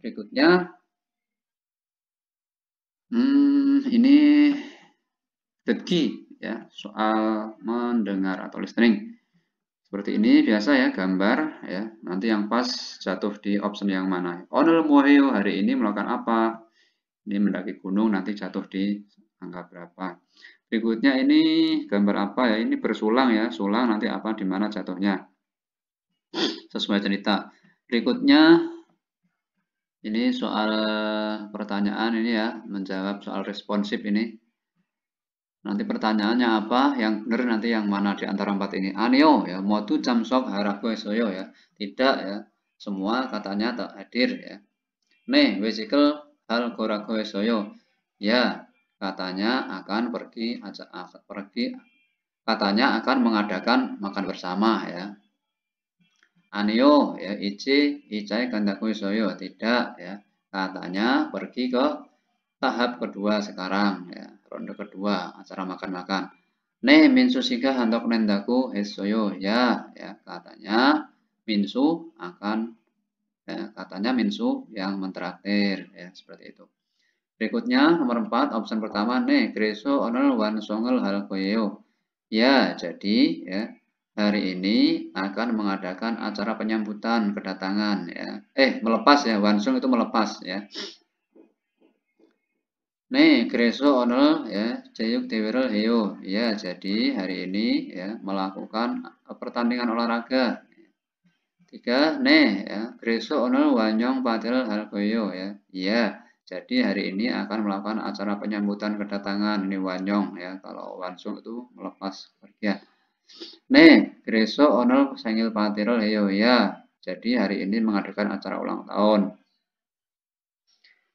berikutnya hmm, ini key ya soal mendengar atau listening seperti ini biasa ya gambar ya nanti yang pas jatuh di option yang mana Onel Moheo hari ini melakukan apa ini mendaki gunung nanti jatuh di angka berapa berikutnya ini gambar apa ya ini bersulang ya sulang nanti apa di mana jatuhnya sesuai cerita berikutnya ini soal pertanyaan ini ya, menjawab soal responsif ini. Nanti pertanyaannya apa? Yang benar nanti yang mana di antara empat ini? Anio ya, motu jamsok harago soyo ya. Tidak ya, semua katanya tak hadir ya. Ne vesikel hal gorago soyo. Ya, katanya akan pergi ajak ah, pergi katanya akan mengadakan makan bersama ya. Anio ya Ichi icai kandaku soyo tidak ya katanya pergi ke tahap kedua sekarang ya ronde kedua acara makan-makan ne minsu siga handok nendaku hesoyo ya ya katanya minsu akan ya, katanya minsu yang mentraktir ya seperti itu berikutnya nomor empat opsi pertama ne kreso onel wan songel hal ya jadi ya hari ini akan mengadakan acara penyambutan kedatangan ya. Eh, melepas ya, Wansung itu melepas ya. Nih, Greso Onel ya, Jayuk Dewerel Heo. Ya, jadi hari ini ya melakukan eh, pertandingan olahraga. Tiga, nih ya, Greso Onel Wanyong Patil Halgoyo ya. Iya, jadi hari ini akan melakukan acara penyambutan kedatangan ini Wanyong ya. Kalau Wansung itu melepas kerja. Ya. Ne, Greso Ono sengil patirol heyo ya. Jadi hari ini mengadakan acara ulang tahun.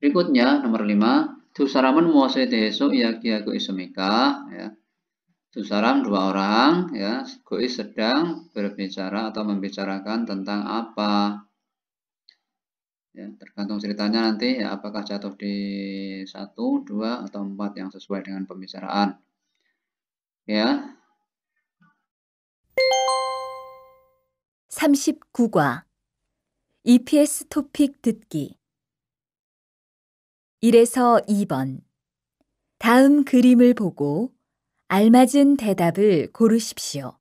Berikutnya nomor 5, Tusaraman muase deso ya kiago isumika ya. Tusaram dua orang ya, goi sedang berbicara atau membicarakan tentang apa ya, tergantung ceritanya nanti ya apakah jatuh di satu dua atau empat yang sesuai dengan pembicaraan ya 39과 EPS 토픽 듣기 1에서 2번 다음 그림을 보고 알맞은 대답을 고르십시오.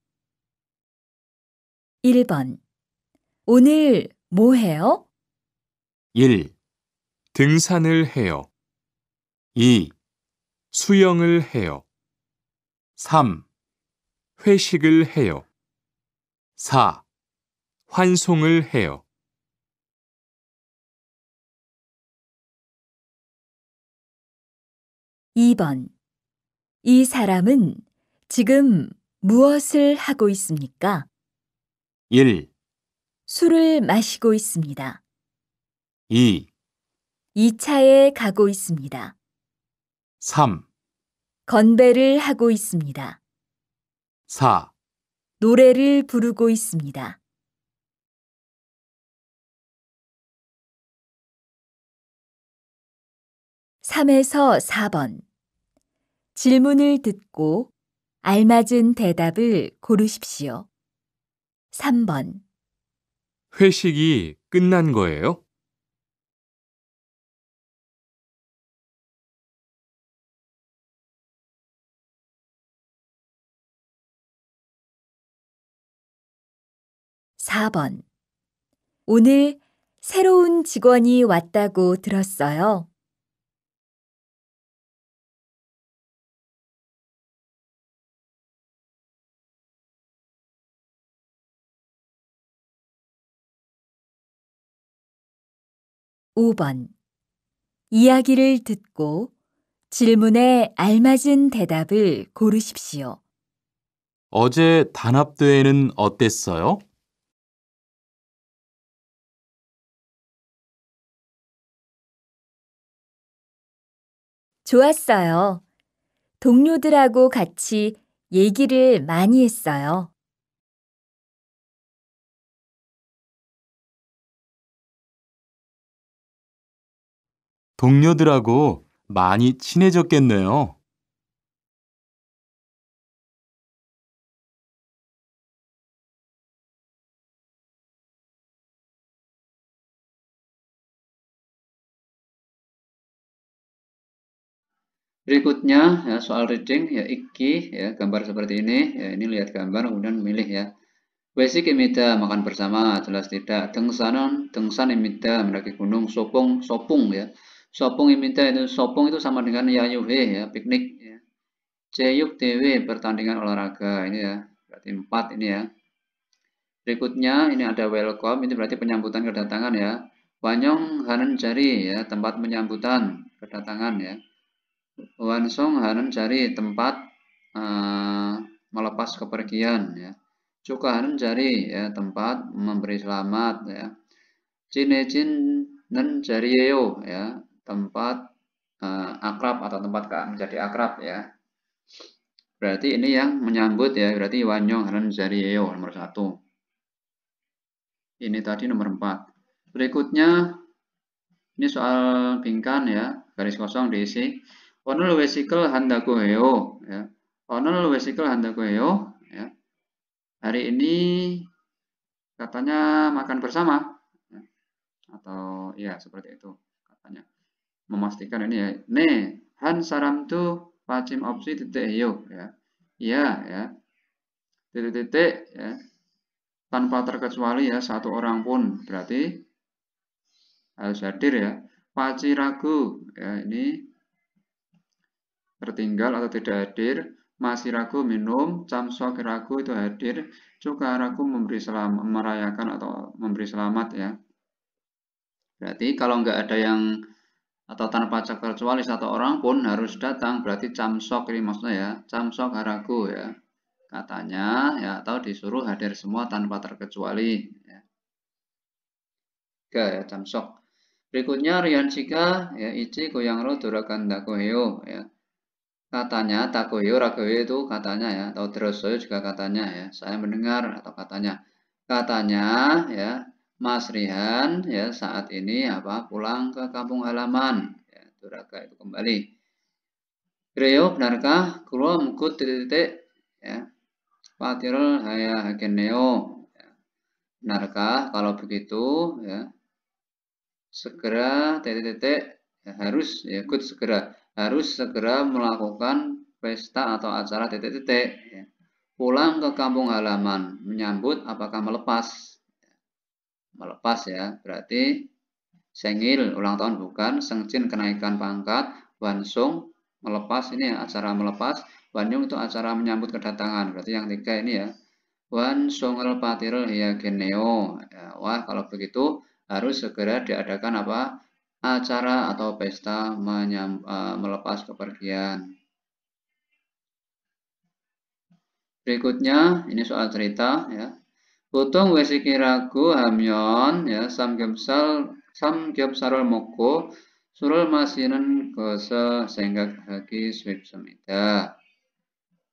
1번 오늘 뭐 해요? 1. 등산을 해요. 2. 수영을 해요. 3. 회식을 해요. 4. 환송을 해요. (2번) 이 사람은 지금 무엇을 하고 있습니까? 1, 술을 마시고 있습니다. 2, 2차에 가고 있습니다. 3, 건배를 하고 있습니다. 4 노래를 부르고 있습니다. 3에서 4번 질문을 듣고 알맞은 대답을 고르십시오. 3번 회식이 끝난 거예요? (4번) 오늘 새로운 직원이 왔다고 들었어요. 5번. 이야기를 듣고 질문에 알맞은 대답을 고르십시오. 어제 단합대회는 어땠어요? 좋았어요. 동료들하고 같이 얘기를 많이 했어요. 동료들하고 많이 친해졌겠네요. Berikutnya ya, soal reading ya iki ya gambar seperti ini ya ini lihat gambar kemudian milih ya. Wesik imida makan bersama jelas tidak. Tengsanon tengsan imita mendaki gunung sopong sopung ya. Sopong iminta itu sopong itu sama dengan yayuhe ya, piknik ya. Ceyuk TW pertandingan olahraga ini ya. Berarti empat ini ya. Berikutnya ini ada welcome ini berarti penyambutan kedatangan ya. Wanyong Hanen Jari ya, tempat penyambutan kedatangan ya. Wansong Hanen Jari tempat uh, melepas kepergian ya. Cuka hanen jari ya tempat memberi selamat ya. Cine nen jari yeo ya tempat uh, akrab atau tempat menjadi akrab ya. Berarti ini yang menyambut ya, berarti Wanyong Haran Zariyeo nomor satu. Ini tadi nomor empat. Berikutnya, ini soal bingkan ya, garis kosong diisi. Onol wesikel handaku heo ya. Onol wesikel handaku heo ya. Hari ini katanya makan bersama ya. atau ya seperti itu katanya memastikan ini ya. Ne, han saram tu pacim opsi titik yuk ya. Iya ya. Titik-titik ya. Tanpa terkecuali ya satu orang pun berarti harus hadir ya. Paci ragu ya ini tertinggal atau tidak hadir. Masih ragu minum, camsok ragu itu hadir, cuka ragu memberi selamat, merayakan atau memberi selamat ya. Berarti kalau nggak ada yang atau tanpa kecuali satu orang pun harus datang berarti camsok ini maksudnya ya camsok haragu ya katanya ya atau disuruh hadir semua tanpa terkecuali ya. Oke ya camsok berikutnya jika ya Ichi ro Durakan Dakoheo ya katanya Takoheo Ragoheo itu katanya ya atau terus juga katanya ya saya mendengar atau katanya katanya ya Mas Rihan ya saat ini apa pulang ke kampung halaman ya, duraka itu kembali Rio benarkah kulo mukut titik titik ya Patirul haya hakeneo ya. benarkah kalau begitu ya segera titik titik ya, harus ya ikut segera harus segera melakukan pesta atau acara titik titik ya. pulang ke kampung halaman menyambut apakah melepas melepas ya. Berarti Sengil ulang tahun bukan, Sengcin kenaikan pangkat, Wansung melepas ini ya, acara melepas, Wanyung itu acara menyambut kedatangan. Berarti yang tiga ini ya. wansung Songel Patirul ya Geneo. wah, kalau begitu harus segera diadakan apa? acara atau pesta menyam, uh, melepas kepergian. Berikutnya ini soal cerita ya. Utung wesikiraku hamyon ya sam samgyapsarul moko surul masinen kosa senggak kaki swip semida.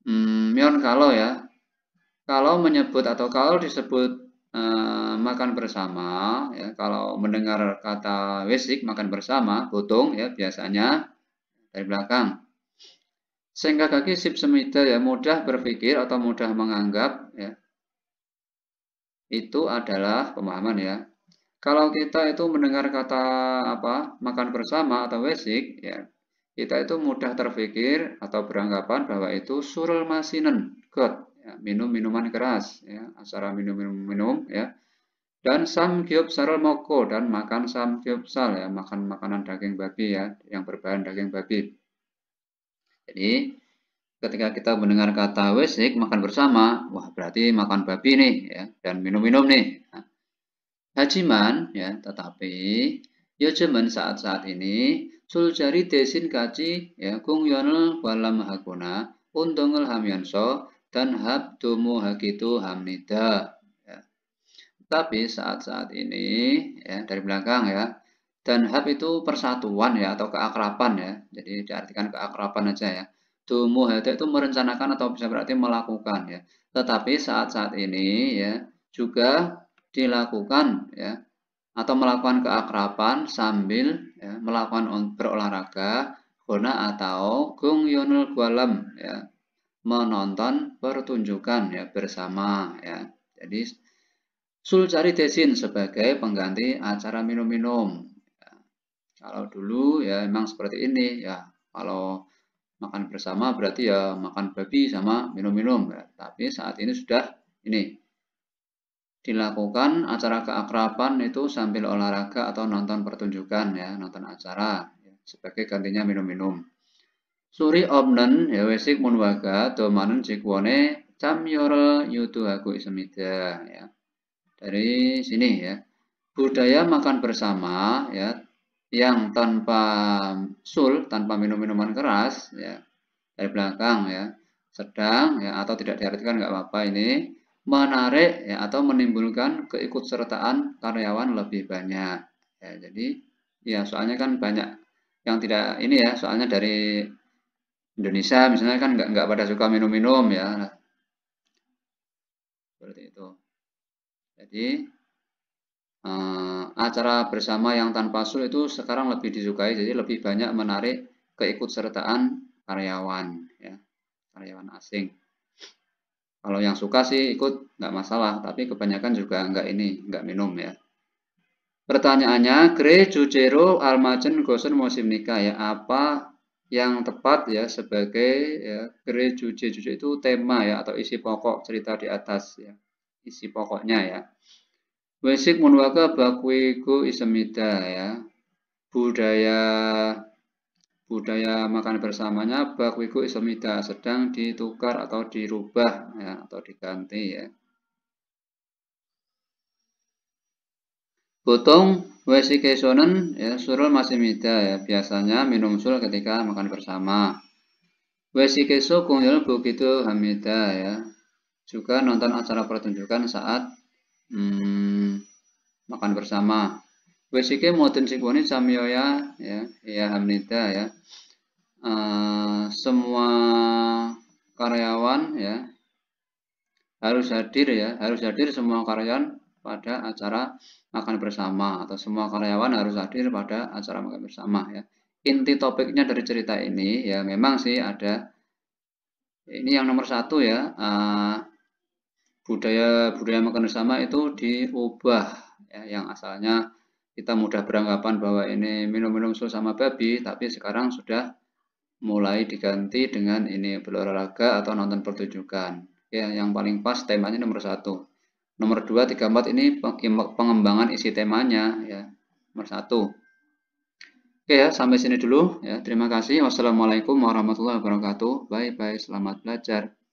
Hmm, kalau ya. Kalau menyebut atau kalau disebut uh, makan bersama ya kalau mendengar kata wesik makan bersama butung ya biasanya dari belakang sehingga kaki sip semida ya mudah berpikir atau mudah menganggap ya itu adalah pemahaman ya. Kalau kita itu mendengar kata apa makan bersama atau wesik ya, kita itu mudah terpikir atau beranggapan bahwa itu surul masinen, got, ya, minum minuman keras, ya, acara minum minum minum ya, dan sarul moko dan makan sal ya, makan makanan daging babi ya, yang berbahan daging babi. Jadi ketika kita mendengar kata wesik makan bersama, wah berarti makan babi nih ya dan minum-minum nih. Nah, hajiman ya, tetapi cuman ya, saat-saat ini suljari desin kaci ya kung yonel walam hakuna untungel hamyanso dan hab habdumu hakitu hamnida. Ya. Tapi saat-saat ini ya dari belakang ya dan hab itu persatuan ya atau keakraban ya. Jadi diartikan keakraban aja ya. Dumu hati itu merencanakan atau bisa berarti melakukan ya. Tetapi saat-saat ini ya juga dilakukan ya atau melakukan keakraban sambil ya, melakukan berolahraga guna atau gung yunul gualem, ya menonton pertunjukan ya bersama ya jadi sulcari desin sebagai pengganti acara minum-minum ya. kalau dulu ya memang seperti ini ya kalau makan bersama berarti ya makan babi sama minum-minum ya, tapi saat ini sudah ini dilakukan acara keakraban itu sambil olahraga atau nonton pertunjukan ya nonton acara ya, sebagai gantinya minum-minum suri obnen ya wesik munwaga domanen jikwane cam yorel yutu aku isemida ya dari sini ya budaya makan bersama ya yang tanpa sul, tanpa minum-minuman keras, ya, dari belakang ya, sedang ya atau tidak diartikan nggak apa-apa ini menarik ya atau menimbulkan keikutsertaan karyawan lebih banyak. Ya, jadi ya soalnya kan banyak yang tidak ini ya soalnya dari Indonesia misalnya kan nggak nggak pada suka minum-minum ya seperti itu. Jadi uh, acara bersama yang tanpa sul itu sekarang lebih disukai jadi lebih banyak menarik keikutsertaan karyawan ya karyawan asing kalau yang suka sih ikut nggak masalah tapi kebanyakan juga nggak ini nggak minum ya pertanyaannya Gre Jujero Almacen Gosen musim nikah ya apa yang tepat ya sebagai ya, Gre itu tema ya atau isi pokok cerita di atas ya isi pokoknya ya Wesik munwaka bakwiku isemida ya. Budaya budaya makan bersamanya bakwiku isemida sedang ditukar atau dirubah ya atau diganti ya. Botong wesike ya surul masih mida ya biasanya minum sul ketika makan bersama. Wesike sokung begitu hamida ya juga nonton acara pertunjukan saat hmm, makan bersama. Wesike moten sikoni samyoya ya ya hamnita ya. Uh, semua karyawan ya harus hadir ya, harus hadir semua karyawan pada acara makan bersama atau semua karyawan harus hadir pada acara makan bersama ya. Inti topiknya dari cerita ini ya memang sih ada ini yang nomor satu ya uh, eh, budaya budaya makan bersama itu diubah ya, yang asalnya kita mudah beranggapan bahwa ini minum-minum susu sama babi, tapi sekarang sudah mulai diganti dengan ini berolahraga atau nonton pertunjukan. Ya, yang paling pas temanya nomor satu. Nomor dua, tiga, empat ini pengembangan isi temanya. Ya, nomor satu. Oke ya, sampai sini dulu. Ya, terima kasih. Wassalamualaikum warahmatullahi wabarakatuh. Bye-bye, selamat belajar.